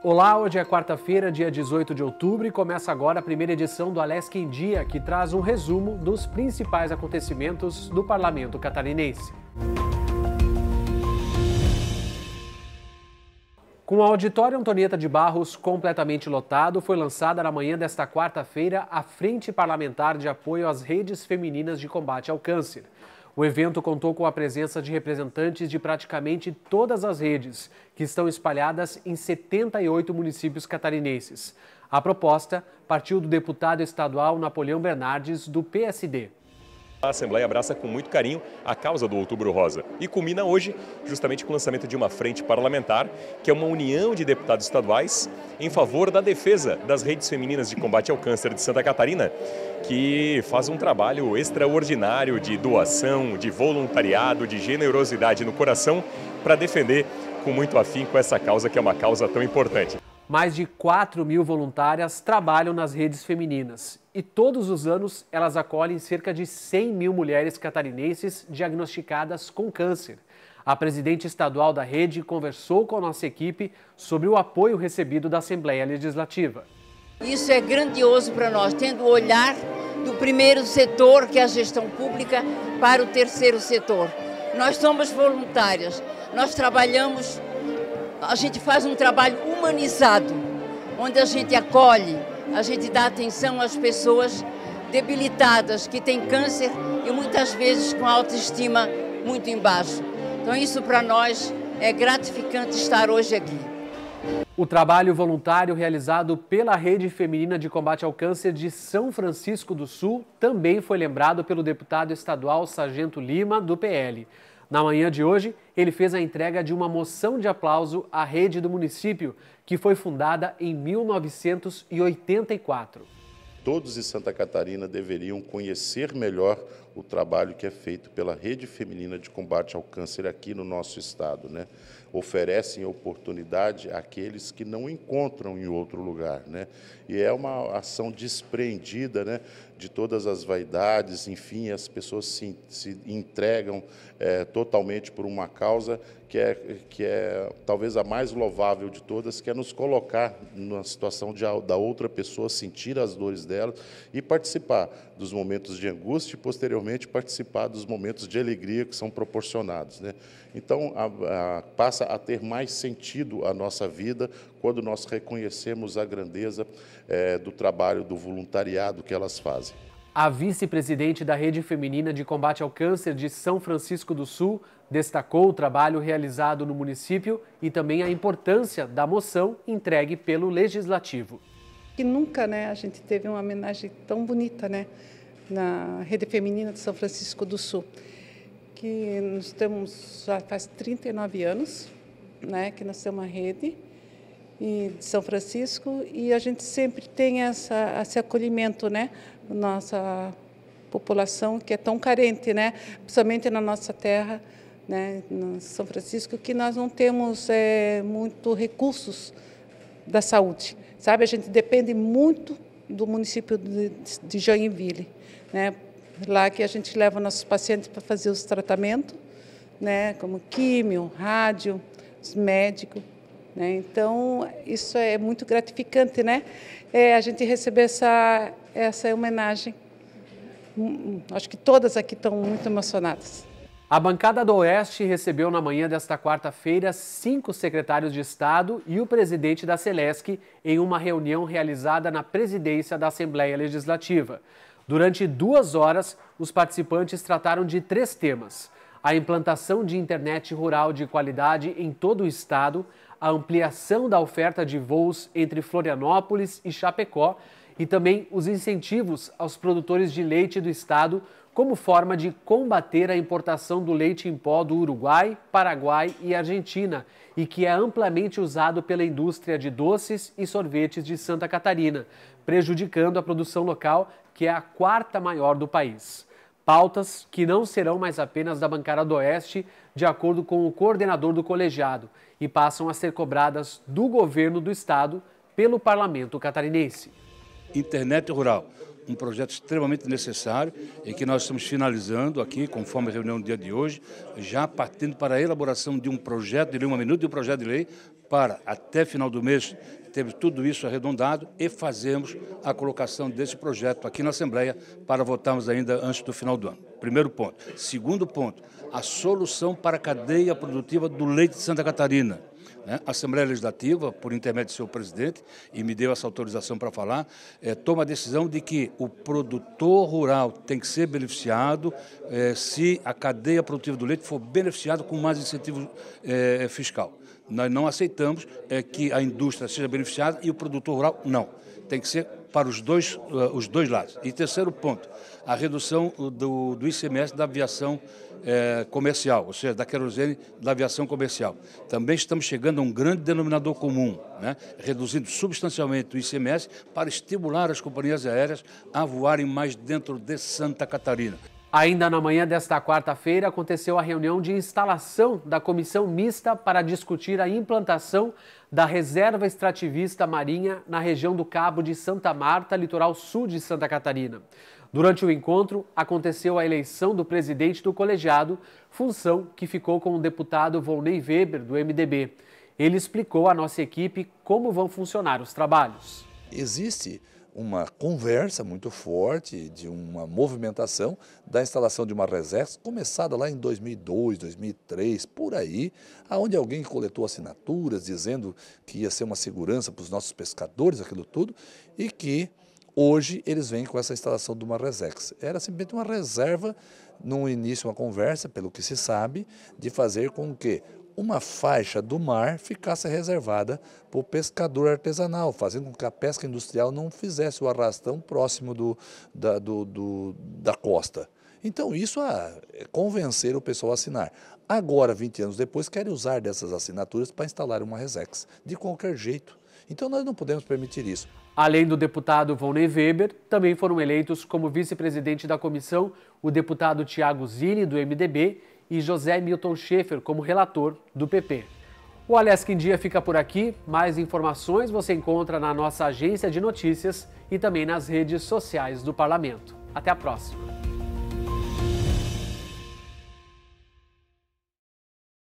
Olá, hoje é quarta-feira, dia 18 de outubro, e começa agora a primeira edição do Alesc em Dia, que traz um resumo dos principais acontecimentos do parlamento catarinense. Com o auditório Antonieta de Barros completamente lotado, foi lançada na manhã desta quarta-feira a Frente Parlamentar de Apoio às Redes Femininas de Combate ao Câncer. O evento contou com a presença de representantes de praticamente todas as redes, que estão espalhadas em 78 municípios catarinenses. A proposta partiu do deputado estadual Napoleão Bernardes, do PSD. A Assembleia abraça com muito carinho a causa do Outubro Rosa e culmina hoje justamente com o lançamento de uma frente parlamentar, que é uma união de deputados estaduais em favor da defesa das redes femininas de combate ao câncer de Santa Catarina, que faz um trabalho extraordinário de doação, de voluntariado, de generosidade no coração para defender com muito afim com essa causa que é uma causa tão importante. Mais de 4 mil voluntárias trabalham nas redes femininas e todos os anos elas acolhem cerca de 100 mil mulheres catarinenses diagnosticadas com câncer. A presidente estadual da rede conversou com a nossa equipe sobre o apoio recebido da Assembleia Legislativa. Isso é grandioso para nós, tendo o olhar do primeiro setor, que é a gestão pública, para o terceiro setor. Nós somos voluntárias, nós trabalhamos a gente faz um trabalho humanizado, onde a gente acolhe, a gente dá atenção às pessoas debilitadas que têm câncer e muitas vezes com autoestima muito embaixo. Então isso para nós é gratificante estar hoje aqui. O trabalho voluntário realizado pela Rede Feminina de Combate ao Câncer de São Francisco do Sul também foi lembrado pelo deputado estadual Sargento Lima, do PL. Na manhã de hoje, ele fez a entrega de uma moção de aplauso à rede do município, que foi fundada em 1984. Todos em Santa Catarina deveriam conhecer melhor o trabalho que é feito pela Rede Feminina de Combate ao Câncer aqui no nosso estado. Né? Oferecem oportunidade àqueles que não encontram em outro lugar. Né? E é uma ação desprendida né? de todas as vaidades, enfim, as pessoas se, se entregam é, totalmente por uma causa que é, que é talvez a mais louvável de todas, que é nos colocar na situação de, da outra pessoa, sentir as dores dela e participar dos momentos de angústia e posteriormente realmente participar dos momentos de alegria que são proporcionados. Né? Então, a, a, passa a ter mais sentido a nossa vida quando nós reconhecemos a grandeza é, do trabalho, do voluntariado que elas fazem. A vice-presidente da Rede Feminina de Combate ao Câncer de São Francisco do Sul destacou o trabalho realizado no município e também a importância da moção entregue pelo Legislativo. Que nunca né, a gente teve uma homenagem tão bonita, né? na Rede Feminina de São Francisco do Sul, que nós temos já faz 39 anos, né, que nós temos uma rede e de São Francisco e a gente sempre tem essa, esse acolhimento, né, nossa população que é tão carente, né, principalmente na nossa terra, né, no São Francisco, que nós não temos é, muito recursos da saúde, sabe? A gente depende muito do município de, de Joinville, né? Lá que a gente leva nossos pacientes para fazer os tratamentos, né? Como químio, rádio, médico, Né? Então, isso é muito gratificante, né? É, a gente receber essa, essa homenagem. Hum, hum, acho que todas aqui estão muito emocionadas. A bancada do Oeste recebeu na manhã desta quarta-feira cinco secretários de Estado e o presidente da Celesc em uma reunião realizada na presidência da Assembleia Legislativa. Durante duas horas, os participantes trataram de três temas: a implantação de internet rural de qualidade em todo o estado, a ampliação da oferta de voos entre Florianópolis e Chapecó e também os incentivos aos produtores de leite do estado como forma de combater a importação do leite em pó do Uruguai, Paraguai e Argentina e que é amplamente usado pela indústria de doces e sorvetes de Santa Catarina, prejudicando a produção local, que é a quarta maior do país. Pautas que não serão mais apenas da bancada do Oeste, de acordo com o coordenador do colegiado, e passam a ser cobradas do governo do estado pelo parlamento catarinense. Internet rural um projeto extremamente necessário e que nós estamos finalizando aqui, conforme a reunião do dia de hoje, já partindo para a elaboração de um projeto de lei, uma minuto de um projeto de lei, para até final do mês termos tudo isso arredondado e fazemos a colocação desse projeto aqui na Assembleia para votarmos ainda antes do final do ano. Primeiro ponto. Segundo ponto, a solução para a cadeia produtiva do leite de Santa Catarina né? A Assembleia Legislativa, por intermédio do seu presidente, e me deu essa autorização para falar, é, toma a decisão de que o produtor rural tem que ser beneficiado é, se a cadeia produtiva do leite for beneficiada com mais incentivo é, fiscal. Nós não aceitamos que a indústria seja beneficiada e o produtor rural não. Tem que ser para os dois, uh, os dois lados. E terceiro ponto, a redução do, do ICMS da aviação é, comercial, ou seja, da querosene da aviação comercial. Também estamos chegando a um grande denominador comum, né, reduzindo substancialmente o ICMS para estimular as companhias aéreas a voarem mais dentro de Santa Catarina. Ainda na manhã desta quarta-feira, aconteceu a reunião de instalação da comissão mista para discutir a implantação da reserva extrativista marinha na região do Cabo de Santa Marta, litoral sul de Santa Catarina. Durante o encontro, aconteceu a eleição do presidente do colegiado, função que ficou com o deputado Volney Weber, do MDB. Ele explicou à nossa equipe como vão funcionar os trabalhos. Existe uma conversa muito forte, de uma movimentação da instalação de uma reserva, começada lá em 2002, 2003, por aí, aonde alguém coletou assinaturas dizendo que ia ser uma segurança para os nossos pescadores, aquilo tudo, e que Hoje eles vêm com essa instalação de uma Resex. Era simplesmente uma reserva, no início, uma conversa, pelo que se sabe, de fazer com que uma faixa do mar ficasse reservada para o pescador artesanal, fazendo com que a pesca industrial não fizesse o arrastão próximo do, da, do, do, da costa. Então, isso a é, convencer o pessoal a assinar. Agora, 20 anos depois, querem usar dessas assinaturas para instalar uma Resex, de qualquer jeito. Então, nós não podemos permitir isso. Além do deputado Volney Weber, também foram eleitos como vice-presidente da comissão o deputado Tiago Zilli, do MDB, e José Milton Schaefer como relator do PP. O Alesc em Dia fica por aqui. Mais informações você encontra na nossa agência de notícias e também nas redes sociais do Parlamento. Até a próxima!